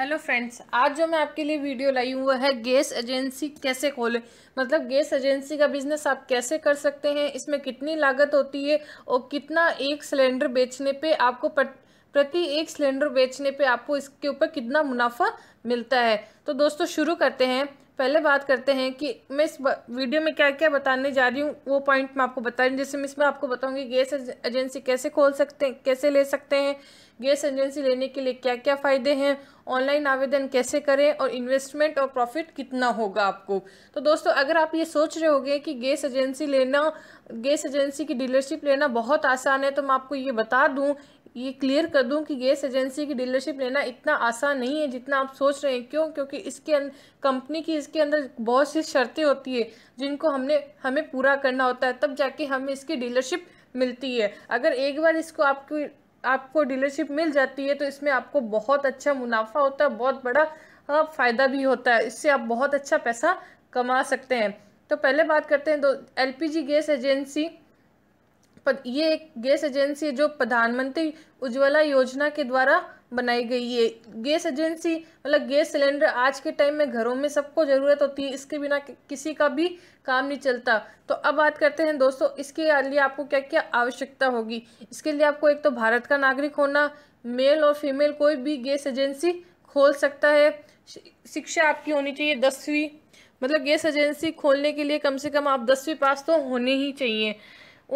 hello friends आज जो मैं आपके लिए वीडियो लाई हूँ वह है गैस एजेंसी कैसे खोलें मतलब गैस एजेंसी का बिज़नेस आप कैसे कर सकते हैं इसमें कितनी लागत होती है और कितना एक सिलेंडर बेचने पे आपको पर, प्रति एक सिलेंडर बेचने पे आपको इसके ऊपर कितना मुनाफा मिलता है तो दोस्तों शुरू करते हैं पहले बात करते हैं कि मैं इस वीडियो में क्या क्या बताने जा रही हूँ वो पॉइंट मैं आपको बता रही हूँ जैसे मैं इसमें आपको बताऊँगी गैस एजेंसी कैसे खोल सकते हैं कैसे ले सकते हैं गैस एजेंसी लेने के लिए क्या क्या फ़ायदे हैं ऑनलाइन आवेदन कैसे करें और इन्वेस्टमेंट और प्रॉफिट कितना होगा आपको तो दोस्तों अगर आप ये सोच रहे होगे कि गैस एजेंसी लेना गैस एजेंसी की डीलरशिप लेना बहुत आसान है तो मैं आपको ये बता दूँ ये क्लियर कर दूं कि गैस एजेंसी की डीलरशिप लेना इतना आसान नहीं है जितना आप सोच रहे हैं क्यों क्योंकि इसके अं-, कंपनी की इसके अंदर बहुत सी शर्तें होती है जिनको हमने हमें पूरा करना होता है तब जाके हमें इसकी डीलरशिप मिलती है अगर एक बार इसको आपकी आपको डीलरशिप मिल जाती है तो इसमें आपको बहुत अच्छा मुनाफा होता है बहुत बड़ा हाँ, फ़ायदा भी होता है इससे आप बहुत अच्छा पैसा कमा सकते हैं तो पहले बात करते हैं दो एल गैस एजेंसी ये एक गैस एजेंसी है जो प्रधानमंत्री उज्ज्वला योजना के द्वारा बनाई गई है गैस एजेंसी मतलब गैस सिलेंडर आज के टाइम में घरों में सबको ज़रूरत होती है इसके बिना किसी का भी काम नहीं चलता तो अब बात करते हैं दोस्तों इसके लिए आपको क्या क्या आवश्यकता होगी इसके लिए आपको एक तो भारत का नागरिक होना मेल और फीमेल कोई भी गैस एजेंसी खोल सकता है शिक्षा आपकी होनी चाहिए दसवीं मतलब गैस एजेंसी खोलने के लिए कम से कम आप दसवीं पास तो होने ही चाहिए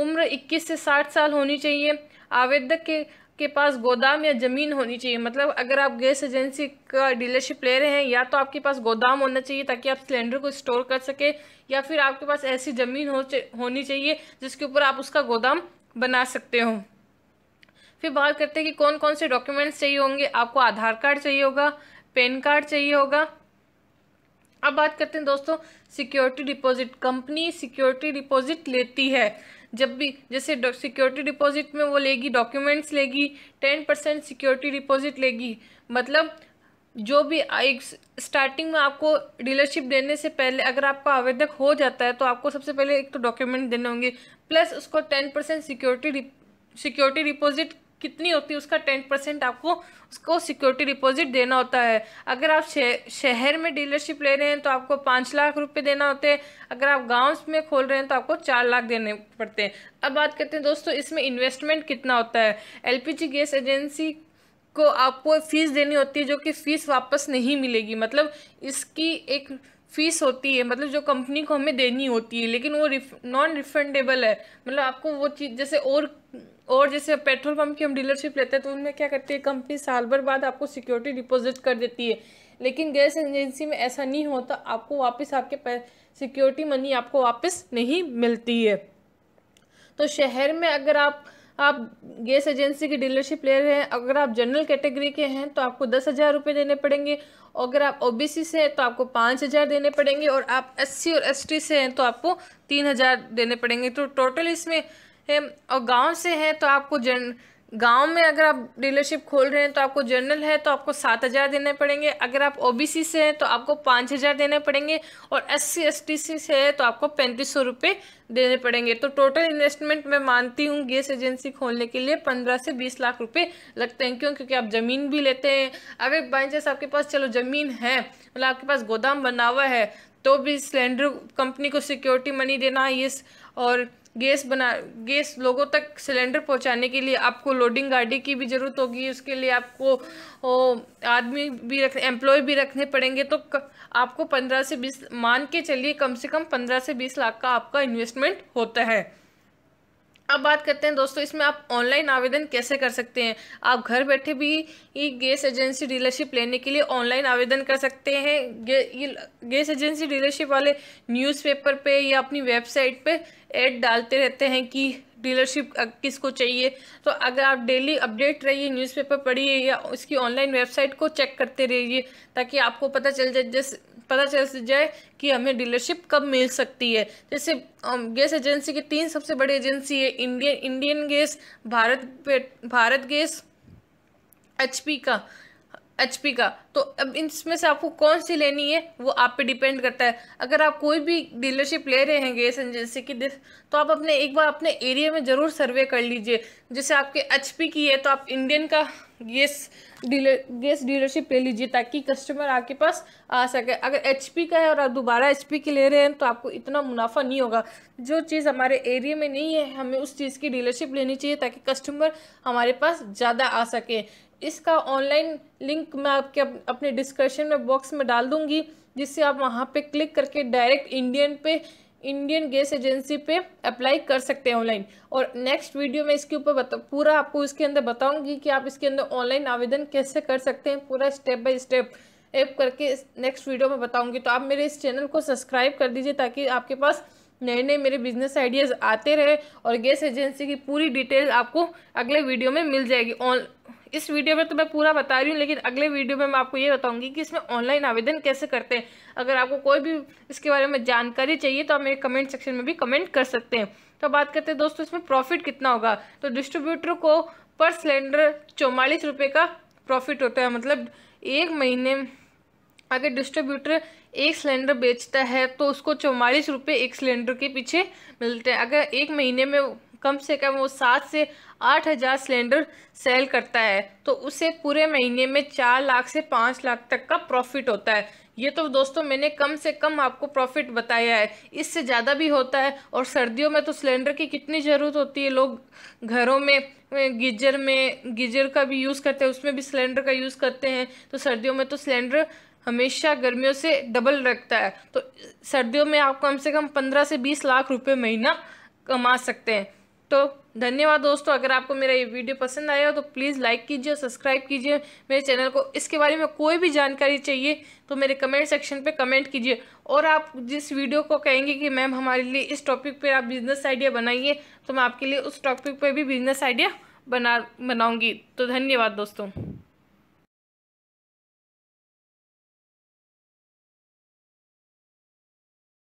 उम्र 21 से 60 साल होनी चाहिए आवेदक के के पास गोदाम या ज़मीन होनी चाहिए मतलब अगर आप गैस एजेंसी का डीलरशिप ले रहे हैं या तो आपके पास गोदाम होना चाहिए ताकि आप सिलेंडर को स्टोर कर सके या फिर आपके पास ऐसी ज़मीन हो होनी चाहिए जिसके ऊपर आप उसका गोदाम बना सकते हो फिर बात करते हैं कि कौन कौन से डॉक्यूमेंट्स चाहिए होंगे आपको आधार कार्ड चाहिए होगा पेन कार्ड चाहिए होगा अब बात करते हैं दोस्तों security deposit company security deposit लेती है जब भी जैसे सिक्योरिटी डिपॉजिट में वो लेगी डॉक्यूमेंट्स लेगी टेन परसेंट सिक्योरिटी डिपॉजिट लेगी मतलब जो भी एक स्टार्टिंग में आपको डीलरशिप देने से पहले अगर आपका आवेदक हो जाता है तो आपको सबसे पहले एक तो डॉक्यूमेंट देने होंगे प्लस उसको ten percent security security deposit कितनी होती है उसका टेन परसेंट आपको उसको सिक्योरिटी डिपॉजिट देना होता है अगर आप शे, शहर में डीलरशिप ले रहे हैं तो आपको पाँच लाख रुपए देना होते हैं अगर आप गाँव में खोल रहे हैं तो आपको चार लाख देने पड़ते हैं अब बात करते हैं दोस्तों इसमें इन्वेस्टमेंट कितना होता है एल गैस एजेंसी को आपको फीस देनी होती है जो कि फीस वापस नहीं मिलेगी मतलब इसकी एक फ़ीस होती है मतलब जो कंपनी को हमें देनी होती है लेकिन वो रिफ, नॉन रिफंडेबल है मतलब आपको वो चीज़ जैसे और और जैसे पेट्रोल पंप की हम डीलरशिप लेते हैं तो उनमें क्या करती है कंपनी साल भर बाद आपको सिक्योरिटी डिपॉजिट कर देती है लेकिन गैस एजेंसी में ऐसा नहीं होता आपको वापस आपके सिक्योरिटी मनी आपको वापस नहीं मिलती है तो शहर में अगर आप आप गैस एजेंसी की डीलरशिप ले रहे हैं अगर आप जनरल कैटेगरी के हैं तो आपको दस हज़ार रुपये देने पड़ेंगे अगर आप ओबीसी से हैं तो आपको पाँच हज़ार देने पड़ेंगे और आप एससी और एसटी से हैं तो आपको तीन हज़ार देने पड़ेंगे तो टोटल इसमें है और गाँव से हैं तो आपको जन गांव में अगर आप डीलरशिप खोल रहे हैं तो आपको जनरल है तो आपको सात हज़ार देने पड़ेंगे अगर आप ओबीसी से हैं तो आपको पाँच हज़ार देने पड़ेंगे और एस सी एस टी सी से है तो आपको पैंतीस सौ रुपये देने पड़ेंगे तो टोटल इन्वेस्टमेंट मैं मानती हूँ गैस एजेंसी खोलने के लिए पंद्रह से बीस लाख रुपये लगते हैं क्यों क्योंकि आप ज़मीन भी लेते हैं अगर बाई चांस आपके पास चलो ज़मीन है मतलब आपके पास गोदाम बना हुआ है तो भी सिलेंडर कंपनी को सिक्योरिटी मनी देना ये और गैस बना गैस लोगों तक सिलेंडर पहुंचाने के लिए आपको लोडिंग गाड़ी की भी ज़रूरत होगी उसके लिए आपको आदमी भी रख एम्प्लॉय भी रखने पड़ेंगे तो क, आपको पंद्रह से बीस मान के चलिए कम से कम पंद्रह से बीस लाख का आपका इन्वेस्टमेंट होता है अब बात करते हैं दोस्तों इसमें आप ऑनलाइन आवेदन कैसे कर सकते हैं आप घर बैठे भी ये गैस एजेंसी डीलरशिप लेने के लिए ऑनलाइन आवेदन कर सकते हैं ये गैस एजेंसी डीलरशिप वाले न्यूज़पेपर पे या अपनी वेबसाइट पे ऐड डालते रहते हैं कि डीलरशिप किसको चाहिए तो अगर आप डेली अपडेट रहिए न्यूज़पेपर पढ़िए या उसकी ऑनलाइन वेबसाइट को चेक करते रहिए ताकि आपको पता चल जाए जैसे पता चल जाए कि हमें डीलरशिप कब मिल सकती है जैसे गैस एजेंसी की तीन सबसे बड़ी एजेंसी है Indian Indian gas Bharat Bharat gas HP का एच का तो अब इसमें से आपको कौन सी लेनी है वो आप पे डिपेंड करता है अगर आप कोई भी डीलरशिप ले रहे हैं गैस एजेंसी की तो आप अपने एक बार अपने एरिया में ज़रूर सर्वे कर लीजिए जैसे आपके एच की है तो आप इंडियन का गैस डीलर गैस डीलरशिप ले लीजिए ताकि कस्टमर आपके पास आ सके अगर एच का है और आप दोबारा एच की ले रहे हैं तो आपको इतना मुनाफा नहीं होगा जो चीज़ हमारे एरिया में नहीं है हमें उस चीज़ की डीलरशिप लेनी चाहिए ताकि कस्टमर हमारे पास ज़्यादा आ सके इसका ऑनलाइन लिंक मैं आपके अपने डिस्क्रिप्शन में बॉक्स में डाल दूंगी जिससे आप वहाँ पे क्लिक करके डायरेक्ट इंडियन पे इंडियन गैस एजेंसी पे अप्लाई कर सकते हैं ऑनलाइन और नेक्स्ट वीडियो में इसके ऊपर पूरा आपको इसके अंदर बताऊंगी कि आप इसके अंदर ऑनलाइन आवेदन कैसे कर सकते हैं पूरा स्टेप बाय स्टेप ऐप करके नेक्स्ट वीडियो में बताऊंगी तो आप मेरे इस चैनल को सब्सक्राइब कर दीजिए ताकि आपके पास नए नए मेरे बिजनेस आइडियाज़ आते रहे और गैस एजेंसी की पूरी डिटेल आपको अगले वीडियो में मिल जाएगी ऑन इस वीडियो में तो मैं पूरा बता रही हूँ लेकिन अगले वीडियो में मैं आपको ये बताऊंगी कि इसमें ऑनलाइन आवेदन कैसे करते हैं अगर आपको कोई भी इसके बारे में जानकारी चाहिए तो आप मेरे कमेंट सेक्शन में भी कमेंट कर सकते हैं तो बात करते हैं दोस्तों इसमें प्रॉफिट कितना होगा तो डिस्ट्रीब्यूटर को पर सिलेंडर चौवालीस रुपये का प्रॉफिट होता है मतलब एक महीने अगर डिस्ट्रीब्यूटर एक सिलेंडर बेचता है तो उसको चौवालीस रुपये एक सिलेंडर के पीछे मिलते हैं अगर एक महीने में कम से कम वो सात से आठ हज़ार सिलेंडर सेल करता है तो उसे पूरे महीने में चार लाख से पाँच लाख तक का प्रॉफिट होता है ये तो दोस्तों मैंने कम से कम आपको प्रॉफिट बताया है इससे ज़्यादा भी होता है और सर्दियों में तो सिलेंडर की कितनी ज़रूरत होती है लोग घरों में गीजर में गीजर का भी यूज़ करते हैं उसमें भी सिलेंडर का यूज़ करते हैं तो सर्दियों में तो सिलेंडर हमेशा गर्मियों से डबल रखता है तो सर्दियों में आप कम से कम पंद्रह से बीस लाख रुपये महीना कमा सकते हैं तो धन्यवाद दोस्तों अगर आपको मेरा ये वीडियो पसंद आया हो तो प्लीज़ लाइक कीजिए और सब्सक्राइब कीजिए मेरे चैनल को इसके बारे में कोई भी जानकारी चाहिए तो मेरे कमेंट सेक्शन पे कमेंट कीजिए और आप जिस वीडियो को कहेंगे कि मैम हमारे लिए इस टॉपिक पे आप बिज़नेस आइडिया बनाइए तो मैं आपके लिए उस टॉपिक पर भी बिज़नेस आइडिया बना बनाऊँगी तो धन्यवाद दोस्तों